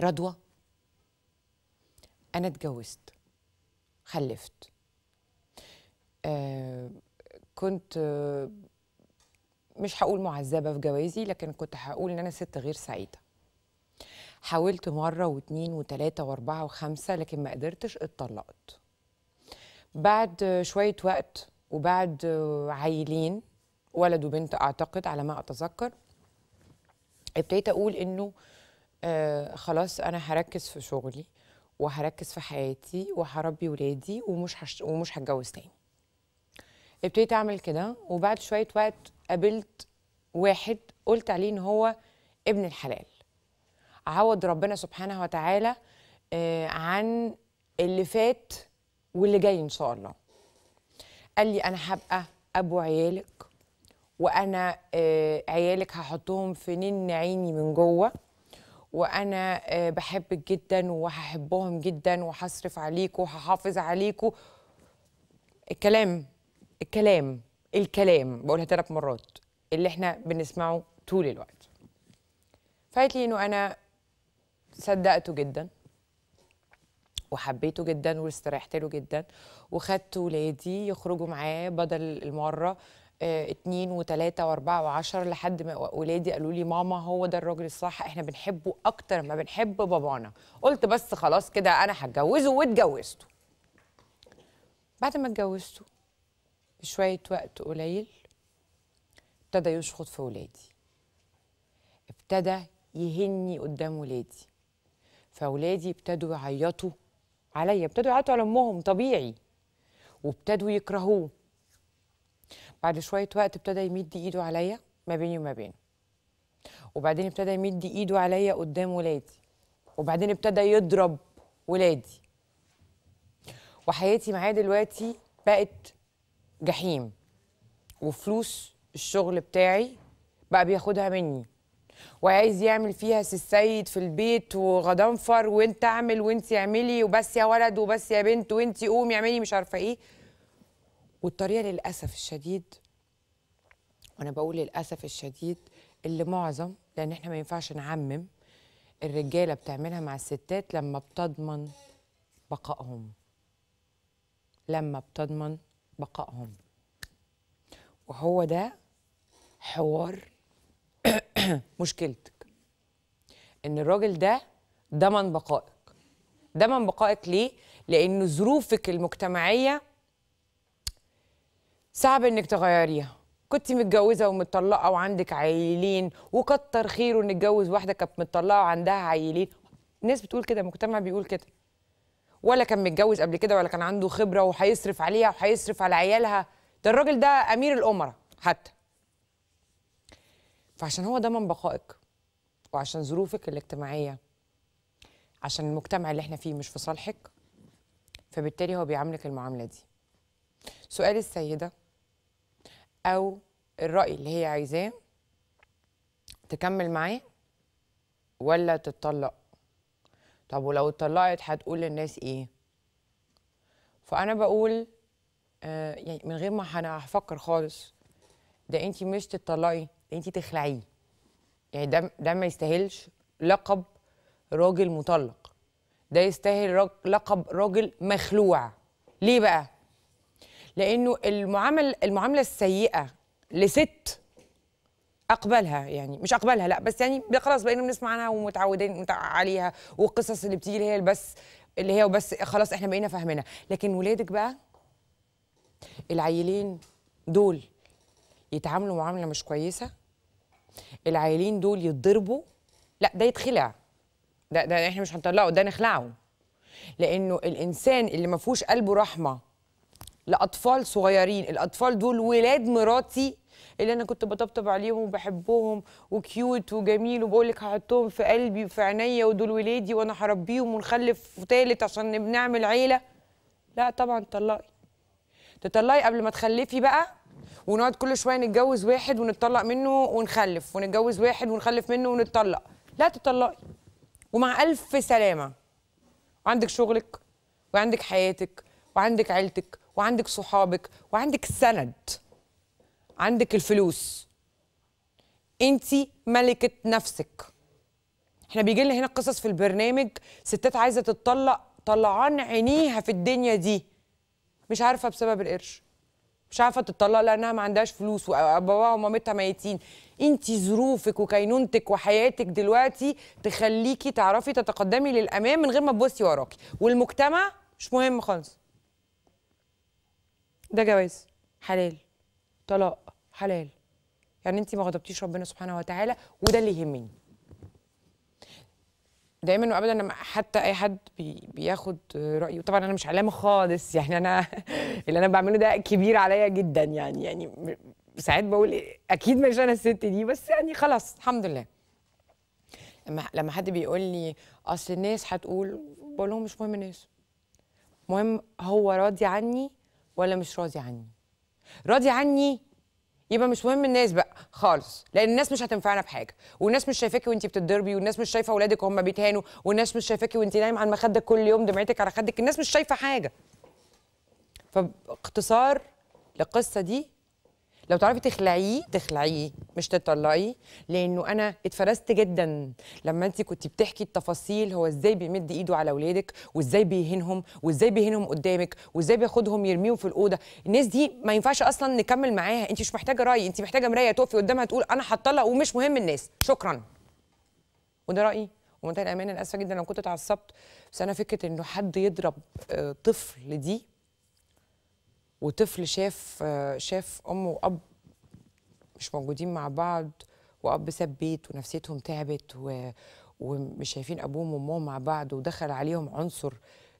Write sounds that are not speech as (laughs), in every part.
رضوى أنا اتجوزت خلفت آه كنت آه مش هقول معذبة في جوازي لكن كنت هقول إن أنا ست غير سعيدة حاولت مرة واتنين وتلاتة وأربعة وخمسة لكن ما قدرتش اتطلقت بعد شوية وقت وبعد آه، عيلين ولد وبنت أعتقد على ما أتذكر ابتديت أقول إنه آه خلاص انا هركز في شغلي وهركز في حياتي وهربي ولادي ومش هش... ومش هتجوز تاني ابتديت اعمل كده وبعد شويه وقت قابلت واحد قلت عليه ان هو ابن الحلال عوض ربنا سبحانه وتعالى آه عن اللي فات واللي جاي ان شاء الله قال لي انا هبقى ابو عيالك وانا آه عيالك هحطهم في نين عيني من جوه وانا آه، بحبك جدا وهحبهم جدا وهصرف عليكم وهحافظ عليكم الكلام الكلام الكلام بقولها ثلاث مرات اللي احنا بنسمعه طول الوقت فقالت لي انه انا صدقته جدا وحبيته جدا واستريحت له جدا وخدت ولادي يخرجوا معاه بدل المره آه، اتنين وتلاتة واربعة وعشر لحد ما ولادي قالوا لي ماما هو ده الراجل الصح احنا بنحبه اكتر ما بنحب بابانا قلت بس خلاص كده انا هتجوزه واتجوزته بعد ما اتجوزته بشوية وقت قليل ابتدى يشخط في ولادي ابتدى يهني قدام ولادي فولادي ابتدوا يعيطوا عليا ابتدوا يعيطوا على امهم طبيعي وابتدوا يكرهوه بعد شوية وقت ابتدى يمد إيده عليا ما بيني وما بينه وبعدين ابتدى يمد إيده عليا قدام ولادي وبعدين ابتدى يضرب ولادي وحياتي معاه دلوقتي بقت جحيم وفلوس الشغل بتاعي بقى بياخدها مني وعايز يعمل فيها السيد في البيت وغضنفر وانت اعمل وانت اعملي وبس يا ولد وبس يا بنت وانت قومي اعملي مش عارفه ايه والطريقه للاسف الشديد وانا بقول للاسف الشديد اللي معظم لان احنا ما ينفعش نعمم الرجاله بتعملها مع الستات لما بتضمن بقائهم لما بتضمن بقائهم وهو ده حوار (clears throat) مشكلتك ان الراجل ده ضمن بقائك ضمن بقائك ليه لان ظروفك المجتمعيه صعب انك تغيريها كنت متجوزه ومتطلقه وعندك عيلين وكتر خيره ان اتجوز واحده كانت متطلقه وعندها عيلين ناس بتقول كده المجتمع بيقول كده ولا كان متجوز قبل كده ولا كان عنده خبره وهيصرف عليها وهيصرف على عيالها ده الراجل ده امير الامراء حتى فعشان هو ضمن بقائك وعشان ظروفك الاجتماعيه عشان المجتمع اللي احنا فيه مش في صالحك فبالتالي هو بيعاملك المعامله دي سؤال السيده او الراي اللي هي عايزاه تكمل معاه ولا تتطلق طب ولو اتطلقت هتقول للناس ايه فانا بقول آه يعني من غير ما انا هفكر خالص ده انت مش تتطلقي ده انت تخلعيه يعني ده ده ما يستاهلش لقب راجل مطلق ده يستاهل لقب راجل مخلوع ليه بقى لانه المعامل المعامله السيئه لست اقبلها يعني مش اقبلها لا بس يعني خلاص بقينا بنسمع عنها ومتعودين عليها والقصص اللي بتيجي اللي هي بس اللي هي وبس خلاص احنا بقينا فاهمينها لكن ولادك بقى العيلين دول يتعاملوا معامله مش كويسه العيلين دول يتضربوا لا ده يتخلع ده ده احنا مش هنطلعه ده نخلعه لانه الانسان اللي ما فيهوش قلبه رحمه لاطفال صغيرين الاطفال دول ولاد مراتي اللي انا كنت بطبطب عليهم وبحبهم وكيوت وجميل وبقول لك هحطهم في قلبي وفي عينيا ودول ولادي وانا هربيهم ونخلف ثالث عشان بنعمل عيله لا طبعا طلقي تطلقي قبل ما تخلفي بقى ونقعد كل شويه نتجوز واحد ونتطلق منه ونخلف ونتجوز واحد ونخلف منه ونتطلق لا تطلقي ومع الف سلامه عندك شغلك وعندك حياتك وعندك عيلتك وعندك صحابك وعندك السند عندك الفلوس انت ملكه نفسك احنا بيجي لنا هنا قصص في البرنامج ستات عايزه تتطلق طلعان عينيها في الدنيا دي مش عارفه بسبب القرش مش عارفه تتطلق لانها ما عندهاش فلوس وباباها ومامتها ميتين انت ظروفك وكينونتك وحياتك دلوقتي تخليكي تعرفي تتقدمي للامام من غير ما تبصي وراكي والمجتمع مش مهم خالص ده جواز حلال طلاق حلال يعني انت ما غضبتيش ربنا سبحانه وتعالى وده اللي يهمني دايما وابدا لما حتى اي حد بي بياخد رايه طبعا انا مش علامه خالص يعني انا (laughs) اللي انا بعمله ده كبير عليا جدا يعني يعني ساعات بقول اكيد مش انا الست دي بس يعني خلاص الحمد لله لما لما حد بيقول لي اصل الناس هتقول بقول لهم مش مهم الناس مهم هو راضي عني ولا مش راضي عني راضي عني يبقى مش مهم الناس بقى خالص لان الناس مش هتنفعنا بحاجه والناس مش شايفاكي وانت بتتضربي والناس مش شايفه اولادك وهم بيتهانوا والناس مش شايفاكي وانت نايمه على المخده كل يوم دمعتك على خدك الناس مش شايفه حاجه فاقتصار للقصه دي لو تعرفي تخلعيه تخلعيه مش تطلعيه لانه انا اتفرست جدا لما انت كنت بتحكي التفاصيل هو ازاي بيمد ايده على اولادك وازاي بيهينهم وازاي بيهينهم قدامك وازاي بياخدهم يرميهم في الاوضه الناس دي ما ينفعش اصلا نكمل معاها انت مش محتاجه راي انت محتاجه مرايه تقفي قدامها تقول انا هطلق ومش مهم الناس شكرا وده رايي ومنتهى الامانه انا اسفه جدا لو كنت اتعصبت بس انا فكره انه حد يضرب آه، طفل دي وطفل شاف شاف ام واب مش موجودين مع بعض واب ساب بيت ونفسيتهم تعبت و... ومش شايفين ابوهم وامهم مع بعض ودخل عليهم عنصر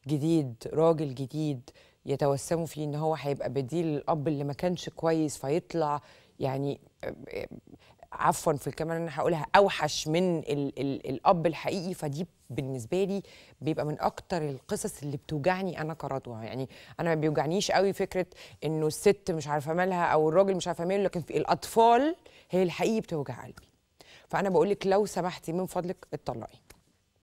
جديد راجل جديد يتوسموا فيه ان هو هيبقى بديل الاب اللي ما كانش كويس فيطلع يعني عفوا في الكلمه اللي انا هقولها اوحش من الـ الـ الاب الحقيقي فدي بالنسبه لي بيبقى من اكتر القصص اللي بتوجعني انا كرضوع يعني انا ما بيوجعنيش قوي فكره انه الست مش عارفه مالها او الراجل مش عارفه ماله لكن في الاطفال هي الحقيقي بتوجع قلبي فانا بقول لك لو سمحتي من فضلك اتطلقي